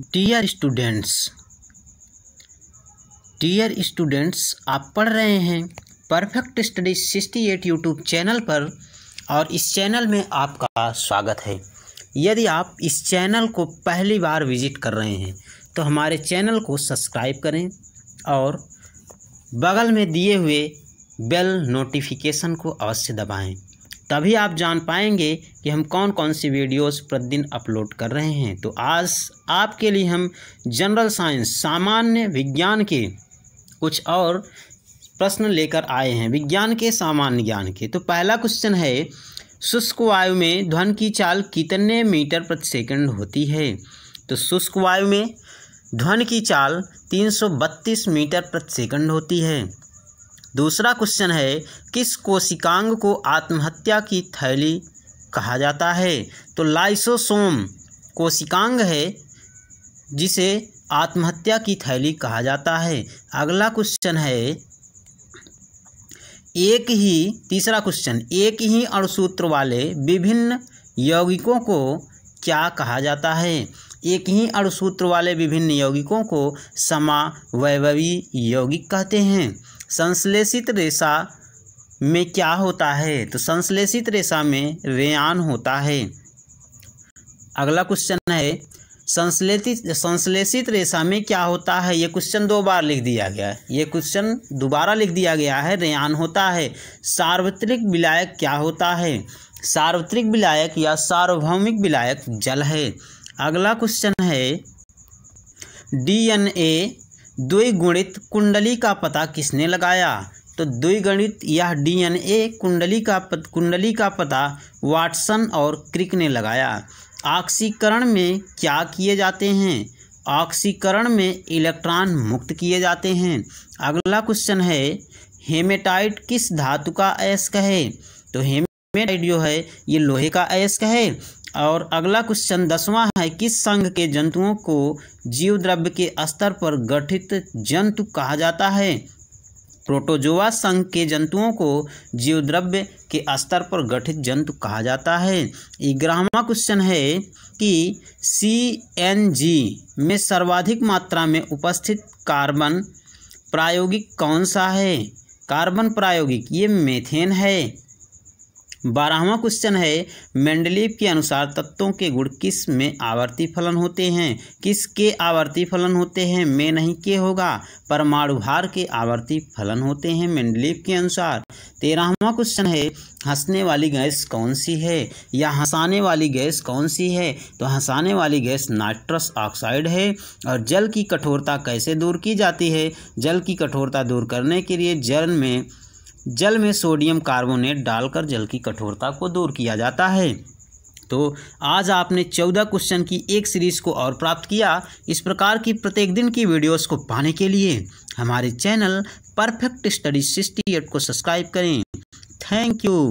dear students dear students आप पढ़ रहे हैं perfect study sixty eight YouTube channel पर और इस चैनल में आपका स्वागत है यदि आप इस चैनल को पहली बार विजिट कर रहे हैं तो हमारे चैनल को सब्सक्राइब करें और बगल में दिए हुए बेल नोटिफिकेशन को अवश्य दबाएं तभी आप जान पाएंगे कि हम कौन कौन सी वीडियोस प्रतिदिन अपलोड कर रहे हैं तो आज आपके लिए हम जनरल साइंस सामान्य विज्ञान के कुछ और प्रश्न लेकर आए हैं विज्ञान के सामान्य ज्ञान के तो पहला क्वेश्चन है शुष्क वायु में ध्वन की चाल कितने मीटर प्रति सेकंड होती है तो शुष्क वायु में ध्वन की चाल 332 मीटर प्रति सेकंड होती है दूसरा क्वेश्चन है किस कोशिकांग को आत्महत्या की थैली कहा जाता है तो लाइसोसोम कोशिकांग है जिसे आत्महत्या की थैली कहा जाता है अगला क्वेश्चन है एक ही तीसरा क्वेश्चन एक ही अणुसूत्र वाले विभिन्न यौगिकों को क्या कहा जाता है एक ही अणुसूत्र वाले विभिन्न यौगिकों को समावयवी यौगिक कहते हैं संश्लेषित रेशा में क्या होता है तो संश्लेषित रेशा में रेयान होता है अगला क्वेश्चन है संश्लेषित संश्लेषित रेशा में क्या होता है ये क्वेश्चन दो बार लिख दिया गया है ये क्वेश्चन दोबारा लिख दिया गया है रेयान होता है सार्वत्रिक विलायक क्या होता है सार्वत्रिक विलायक या सार्वभौमिक विलायक जल है अगला क्वेश्चन है डीएनए द्विगुणित कुंडली का पता किसने लगाया तो द्विगणित यह डीएनए कुंडली का पत, कुंडली का पता वाटसन और क्रिक ने लगाया ऑक्सीकरण में क्या किए जाते हैं ऑक्सीकरण में इलेक्ट्रॉन मुक्त किए जाते हैं अगला क्वेश्चन है हेमेटाइट किस धातु का अयस्क है तो हेमेटाइट जो है ये लोहे का अयस्क है और अगला क्वेश्चन दसवां है किस संघ के जंतुओं को जीव द्रव्य के स्तर पर गठित जंतु कहा जाता है प्रोटोजोआ संघ के जंतुओं को जीव द्रव्य के स्तर पर गठित जंतु कहा जाता है ग्यारहवा क्वेश्चन है कि सी एन जी में सर्वाधिक मात्रा में उपस्थित कार्बन प्रायोगिक कौन सा है कार्बन प्रायोगिक ये मेथेन है बारहवा क्वेश्चन है मेंडलीव के अनुसार तत्वों के गुण किस में आवर्ती फलन होते हैं किसके आवर्ती फलन होते हैं में नहीं के होगा परमाणु भार के आवर्ती फलन होते हैं मेंडलीव के अनुसार तेरहवा क्वेश्चन है हंसने वाली गैस कौन सी है या हंसाने वाली गैस कौन सी है तो हंसाने वाली गैस नाइट्रस ऑक्साइड है और जल की कठोरता कैसे दूर की जाती है जल की कठोरता दूर करने के लिए जल में जल में सोडियम कार्बोनेट डालकर जल की कठोरता को दूर किया जाता है तो आज आपने चौदह क्वेश्चन की एक सीरीज़ को और प्राप्त किया इस प्रकार की प्रत्येक दिन की वीडियोस को पाने के लिए हमारे channel perfect study sixty eight को सब्सक्राइब करें थैंक यू